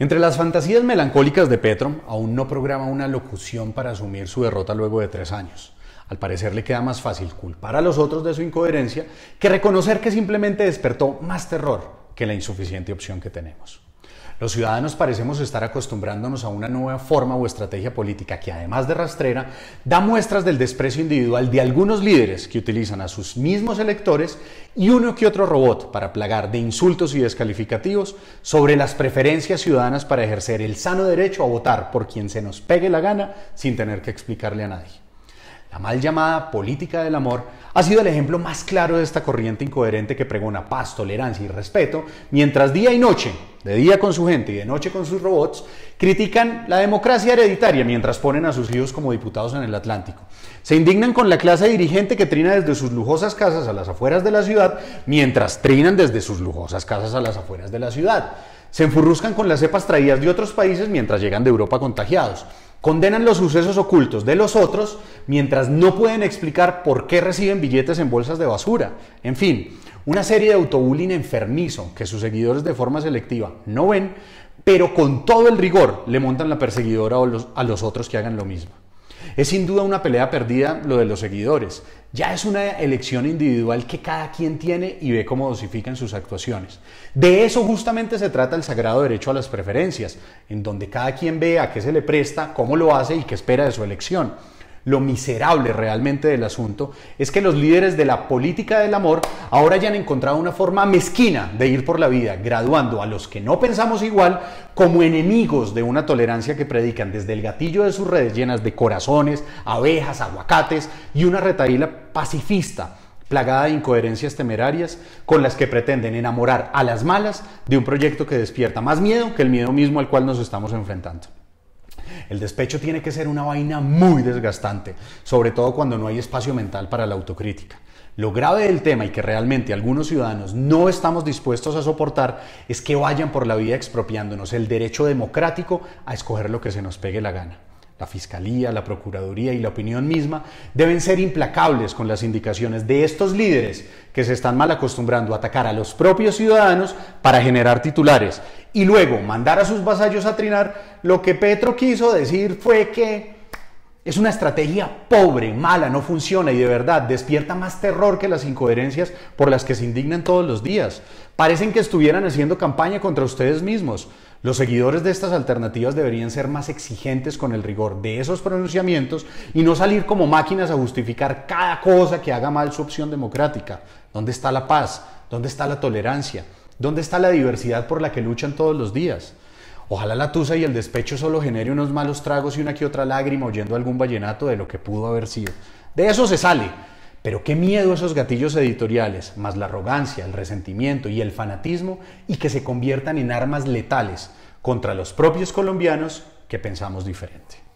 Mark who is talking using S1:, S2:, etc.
S1: Entre las fantasías melancólicas de Petrom, aún no programa una locución para asumir su derrota luego de tres años. Al parecer le queda más fácil culpar a los otros de su incoherencia que reconocer que simplemente despertó más terror que la insuficiente opción que tenemos. Los ciudadanos parecemos estar acostumbrándonos a una nueva forma o estrategia política que, además de rastrera, da muestras del desprecio individual de algunos líderes que utilizan a sus mismos electores y uno que otro robot para plagar de insultos y descalificativos sobre las preferencias ciudadanas para ejercer el sano derecho a votar por quien se nos pegue la gana sin tener que explicarle a nadie. La mal llamada política del amor ha sido el ejemplo más claro de esta corriente incoherente que pregona paz, tolerancia y respeto, mientras día y noche de día con su gente y de noche con sus robots, critican la democracia hereditaria mientras ponen a sus hijos como diputados en el Atlántico. Se indignan con la clase dirigente que trina desde sus lujosas casas a las afueras de la ciudad, mientras trinan desde sus lujosas casas a las afueras de la ciudad. Se enfurruscan con las cepas traídas de otros países mientras llegan de Europa contagiados. Condenan los sucesos ocultos de los otros mientras no pueden explicar por qué reciben billetes en bolsas de basura. En fin, una serie de autobullying enfermizo que sus seguidores de forma selectiva no ven, pero con todo el rigor le montan la perseguidora los, a los otros que hagan lo mismo. Es sin duda una pelea perdida lo de los seguidores. Ya es una elección individual que cada quien tiene y ve cómo dosifican sus actuaciones. De eso justamente se trata el sagrado derecho a las preferencias, en donde cada quien ve a qué se le presta, cómo lo hace y qué espera de su elección lo miserable realmente del asunto es que los líderes de la política del amor ahora ya han encontrado una forma mezquina de ir por la vida, graduando a los que no pensamos igual como enemigos de una tolerancia que predican desde el gatillo de sus redes llenas de corazones, abejas, aguacates y una retahíla pacifista plagada de incoherencias temerarias con las que pretenden enamorar a las malas de un proyecto que despierta más miedo que el miedo mismo al cual nos estamos enfrentando. El despecho tiene que ser una vaina muy desgastante, sobre todo cuando no hay espacio mental para la autocrítica. Lo grave del tema y que realmente algunos ciudadanos no estamos dispuestos a soportar es que vayan por la vida expropiándonos el derecho democrático a escoger lo que se nos pegue la gana la Fiscalía, la Procuraduría y la opinión misma, deben ser implacables con las indicaciones de estos líderes que se están mal acostumbrando a atacar a los propios ciudadanos para generar titulares y luego mandar a sus vasallos a trinar, lo que Petro quiso decir fue que es una estrategia pobre, mala, no funciona y de verdad despierta más terror que las incoherencias por las que se indignan todos los días. Parecen que estuvieran haciendo campaña contra ustedes mismos. Los seguidores de estas alternativas deberían ser más exigentes con el rigor de esos pronunciamientos y no salir como máquinas a justificar cada cosa que haga mal su opción democrática. ¿Dónde está la paz? ¿Dónde está la tolerancia? ¿Dónde está la diversidad por la que luchan todos los días? Ojalá la tusa y el despecho solo genere unos malos tragos y una que otra lágrima oyendo algún vallenato de lo que pudo haber sido. De eso se sale. Pero qué miedo esos gatillos editoriales, más la arrogancia, el resentimiento y el fanatismo, y que se conviertan en armas letales contra los propios colombianos que pensamos diferente.